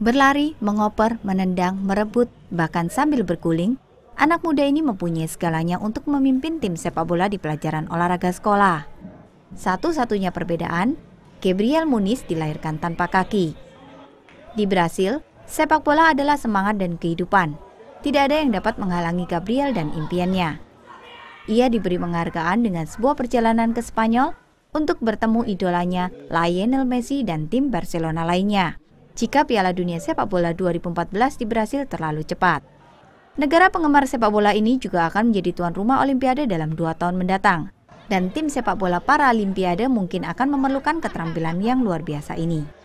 Berlari, mengoper, menendang, merebut, bahkan sambil berguling, anak muda ini mempunyai segalanya untuk memimpin tim sepak bola di pelajaran olahraga sekolah. Satu-satunya perbedaan, Gabriel Muniz dilahirkan tanpa kaki. Di Brasil, sepak bola adalah semangat dan kehidupan. Tidak ada yang dapat menghalangi Gabriel dan impiannya. Ia diberi penghargaan dengan sebuah perjalanan ke Spanyol untuk bertemu idolanya Lionel Messi dan tim Barcelona lainnya jika Piala Dunia Sepak Bola 2014 di Brasil terlalu cepat. Negara penggemar sepak bola ini juga akan menjadi tuan rumah Olimpiade dalam dua tahun mendatang, dan tim sepak bola para Olimpiade mungkin akan memerlukan keterampilan yang luar biasa ini.